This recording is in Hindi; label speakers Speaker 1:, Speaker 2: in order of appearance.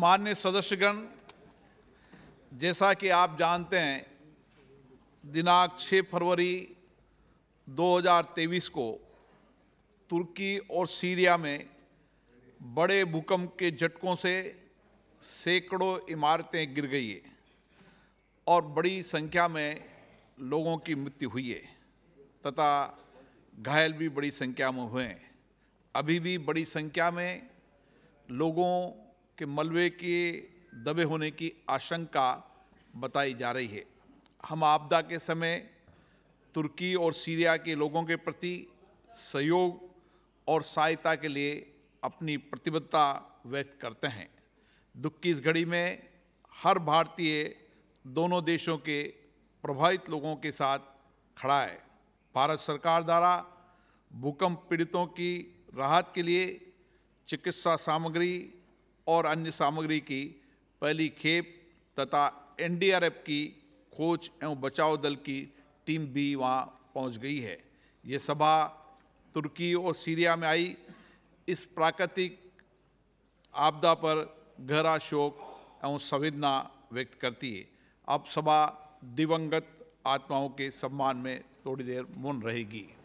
Speaker 1: मान्य सदस्यगण जैसा कि आप जानते हैं दिनांक 6 फरवरी 2023 को तुर्की और सीरिया में बड़े भूकंप के झटकों से सैकड़ों इमारतें गिर गई है और बड़ी संख्या में लोगों की मृत्यु हुई है तथा घायल भी बड़ी संख्या में हुए हैं अभी भी बड़ी संख्या में लोगों के मलबे के दबे होने की आशंका बताई जा रही है हम आपदा के समय तुर्की और सीरिया के लोगों के प्रति सहयोग और सहायता के लिए अपनी प्रतिबद्धता व्यक्त करते हैं दुख की इस घड़ी में हर भारतीय दोनों देशों के प्रभावित लोगों के साथ खड़ा है भारत सरकार द्वारा भूकंप पीड़ितों की राहत के लिए चिकित्सा सामग्री और अन्य सामग्री की पहली खेप तथा एनडीआरएफ की खोज एवं बचाव दल की टीम भी वहां पहुंच गई है ये सभा तुर्की और सीरिया में आई इस प्राकृतिक आपदा पर गहरा शोक एवं संवेदना व्यक्त करती है अब सभा दिवंगत आत्माओं के सम्मान में थोड़ी देर मौन रहेगी